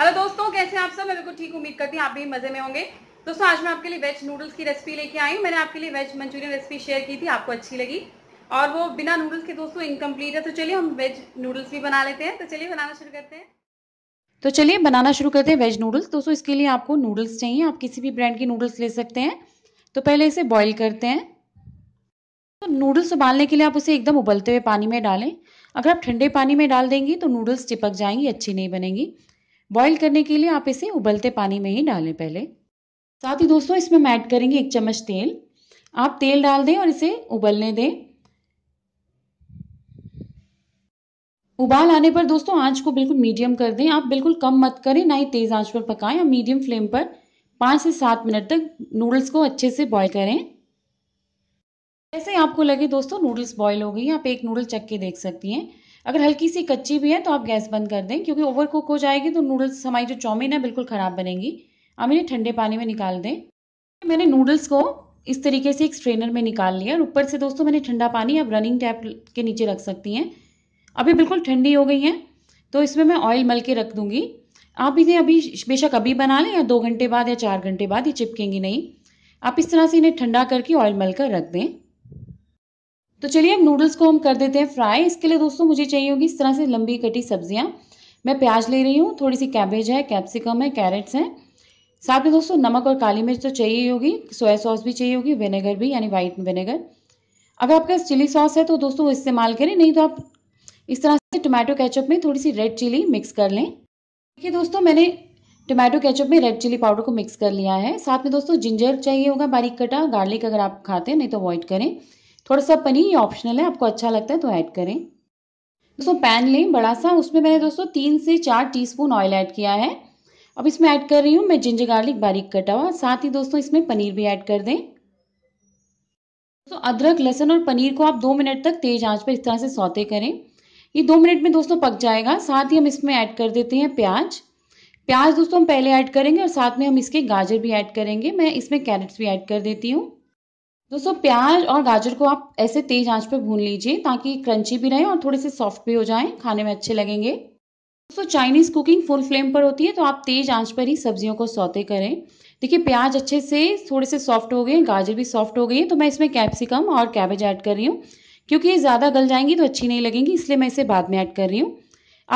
hello दोस्तों कैसे आप सब मैं बिल्कुल ठीक उम्मीद करती हूँ आप भी मज़े में होंगे दोस्तों आज मैं आपके लिए वेज नूडल्स की रेसिपी लेके आई हूँ मैंने आपके लिए वेज मंचूरियन रेसिपी शेयर की थी आपको अच्छी लगी और वो बिना नूडल्स के दोस्तों इनकम्प्लीट है तो चलिए हम वेज नूडल्स भी बना लेते हैं तो चलिए बनाना शुरू करते हैं तो चलिए बनाना शुरू करते हैं वेज नूडल्स दोस्तों इसके लिए आपको नूडल्स चाहिए आप किसी भी ब्रांड की नूडल्स ले सकते हैं तो पहले इसे बॉईल करते हैं तो नूडल्स उबालने के लिए आप उसे एकदम उबलते हुए पानी में डालें अगर आप ठंडे पानी में डाल देंगी तो नूडल्स चिपक जाएंगी अच्छी नहीं बनेंगी बॉईल करने के लिए आप इसे उबलते पानी में ही डालें पहले साथ ही दोस्तों इसमें ऐड करेंगे एक चम्मच तेल आप तेल डाल दें और इसे उबलने दें उबाल आने पर दोस्तों आंच को बिल्कुल मीडियम कर दें आप बिल्कुल कम मत करें ना ही तेज़ आंच पर पकाएं और मीडियम फ्लेम पर पाँच से सात मिनट तक नूडल्स को अच्छे से बॉईल करें जैसे आपको लगे दोस्तों नूडल्स बॉईल हो गई आप एक नूडल चक्के देख सकती हैं अगर हल्की सी कच्ची भी है तो आप गैस बंद कर दें क्योंकि ओवर कुक हो जाएगी तो नूडल्स हमारी जो चाउमीन है बिल्कुल ख़राब बनेगी आप इन्हें ठंडे पानी में निकाल दें मैंने नूडल्स को इस तरीके से एक स्ट्रेनर में निकाल लिया और ऊपर से दोस्तों मैंने ठंडा पानी आप रनिंग टैप के नीचे रख सकती हैं अभी बिल्कुल ठंडी हो गई हैं तो इसमें मैं ऑयल मल के रख दूँगी आप इन्हें अभी बेशक अभी बना लें या दो घंटे बाद या चार घंटे बाद ये चिपकेंगी नहीं आप इस तरह से इन्हें ठंडा करके ऑयल मल कर रख दें तो चलिए अब नूडल्स को हम कर देते हैं फ्राई इसके लिए दोस्तों मुझे चाहिए होगी इस तरह से लंबी कटी सब्जियाँ मैं प्याज ले रही हूँ थोड़ी सी कैबेज है कैप्सिकम है कैरेट्स हैं साथ में दोस्तों नमक और काली मिर्च तो चाहिए होगी सोया सॉस भी चाहिए होगी विनेगर भी यानी वाइट विनेगर अगर आपके पास चिली सॉस है तो दोस्तों वो इस्तेमाल करें नहीं तो आप इस तरह से टोमेटो कैचअप में थोड़ी सी रेड चिली मिक्स कर लें देखिए दोस्तों मैंने टोमेटो कैचअप में रेड चिली पाउडर को मिक्स कर लिया है साथ में दोस्तों जिंजर चाहिए होगा बारीक कटा गार्लिक अगर आप खाते हैं नहीं तो अवॉइड करें थोड़ा सा पनीर ये ऑप्शनल है आपको अच्छा लगता है तो ऐड करें दोस्तों पैन लें बड़ा सा उसमें मैंने दोस्तों तीन से चार टीस्पून ऑयल ऐड किया है अब इसमें ऐड कर रही हूँ मैं जिंजर गार्लिक बारीक कटा हुआ साथ ही दोस्तों इसमें पनीर भी ऐड कर दें दोस्तों अदरक लहसुन और पनीर को आप दो मिनट तक तेज आंच पर इस तरह से सौते करें ये दो मिनट में दोस्तों पक जाएगा साथ ही हम इसमें ऐड कर देते हैं प्याज प्याज दोस्तों हम पहले ऐड करेंगे और साथ में हम इसके गाजर भी ऐड करेंगे मैं इसमें कैरेट्स भी ऐड कर देती हूँ दोस्तों प्याज और गाजर को आप ऐसे तेज आंच पर भून लीजिए ताकि क्रंची भी रहें और थोड़े से सॉफ्ट भी हो जाएं खाने में अच्छे लगेंगे दोस्तों चाइनीज़ कुकिंग फुल फ्लेम पर होती है तो आप तेज आंच पर ही सब्जियों को सौते करें देखिए प्याज अच्छे से थोड़े से सॉफ्ट हो गए गाजर भी सॉफ्ट हो गई है तो मैं इसमें कैप्सिकम और कैबेज ऐड कर रही हूँ क्योंकि ये ज़्यादा गल जाएंगी तो अच्छी नहीं लगेंगी इसलिए मैं इसे बाद में ऐड कर रही हूँ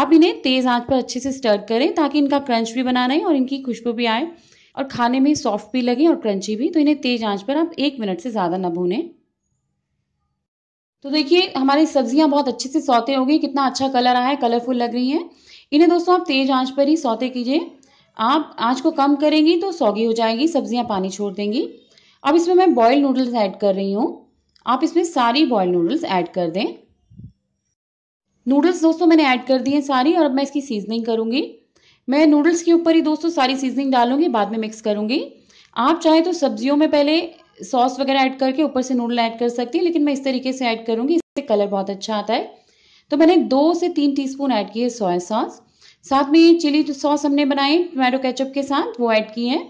आप इन्हें तेज़ आंच पर अच्छे से स्टर करें ताकि इनका क्रंच भी बना रहे और इनकी खुशबू भी आए और खाने में सॉफ्ट भी लगे और क्रंची भी तो इन्हें तेज़ आंच पर आप एक मिनट से ज़्यादा ना भूनें तो देखिए हमारी सब्जियां बहुत अच्छे से सौते हो गई कितना अच्छा कलर आया है कलरफुल लग रही हैं इन्हें दोस्तों आप तेज़ आंच पर ही सौते कीजिए आप आंच को कम करेंगी तो सौगी हो जाएगी सब्जियां पानी छोड़ देंगी अब इसमें मैं बॉयल नूडल्स ऐड कर रही हूँ आप इसमें सारी बॉयल नूडल्स ऐड कर दें नूडल्स दोस्तों मैंने ऐड कर दिए सारी और अब मैं इसकी सीजनिंग करूँगी मैं नूडल्स के ऊपर ही दोस्तों सारी सीजनिंग डालूंगी बाद में मिक्स करूंगी आप चाहे तो सब्जियों में पहले सॉस वगैरह ऐड करके ऊपर से नूडल ऐड कर सकती हैं लेकिन मैं इस तरीके से ऐड करूंगी इससे कलर बहुत अच्छा आता है तो मैंने दो से तीन टीस्पून ऐड किए सोया सॉस साथ में चिली सॉस हमने बनाए टमाटो केचप के साथ वो ऐड किए हैं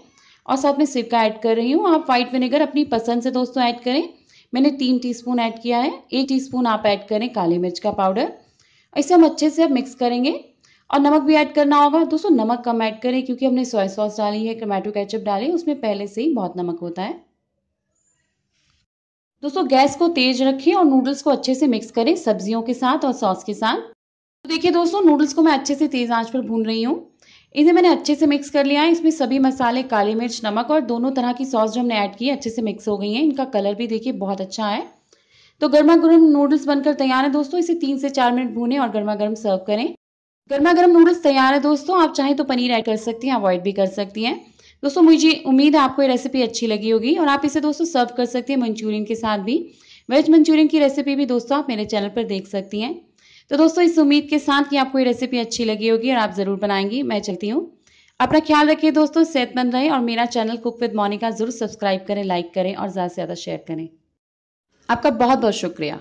और साथ में सिरका ऐड कर रही हूँ आप व्हाइट विनेगर अपनी पसंद से दोस्तों ऐड करें मैंने तीन टी ऐड किया है एक टी आप ऐड करें काली मिर्च का पाउडर इसे हम अच्छे से अब मिक्स करेंगे और नमक भी ऐड करना होगा दोस्तों नमक कम ऐड करें क्योंकि हमने सोया सॉस डाली है टोमेटो केचप डाली है उसमें पहले से ही बहुत नमक होता है दोस्तों गैस को तेज रखें और नूडल्स को अच्छे से मिक्स करें सब्जियों के साथ और सॉस के साथ तो देखिए दोस्तों नूडल्स को मैं अच्छे से तेज आंच पर भून रही हूँ इन्हें मैंने अच्छे से मिक्स कर लिया है इसमें सभी मसाले काली मिर्च नमक और दोनों तरह की सॉस जो हमने ऐड की है अच्छे से मिक्स हो गई है इनका कलर भी देखिए बहुत अच्छा है तो गर्मा गर्म नूडल्स बनकर तैयार है दोस्तों इसे तीन से चार मिनट भूनें और गर्मा गर्म सर्व करें गर्मा गर्म नूडल्स तैयार है दोस्तों आप चाहें तो पनीर ऐड कर सकती हैं अवॉइड भी कर सकती हैं दोस्तों मुझे उम्मीद है आपको ये रेसिपी अच्छी लगी होगी और आप इसे दोस्तों सर्व कर सकती हैं मंचूरियन के साथ भी वेज मंचूरियन की रेसिपी भी दोस्तों आप मेरे चैनल पर देख सकती हैं तो दोस्तों इस उम्मीद के साथ कि आपको ये रेसिपी अच्छी लगी होगी और आप ज़रूर बनाएंगी मैं चलती हूँ अपना ख्याल रखिए दोस्तों सेहतमंद रहें और मेरा चैनल कुक विद मोनिका ज़रूर सब्सक्राइब करें लाइक करें और ज़्यादा से ज़्यादा शेयर करें आपका बहुत बहुत शुक्रिया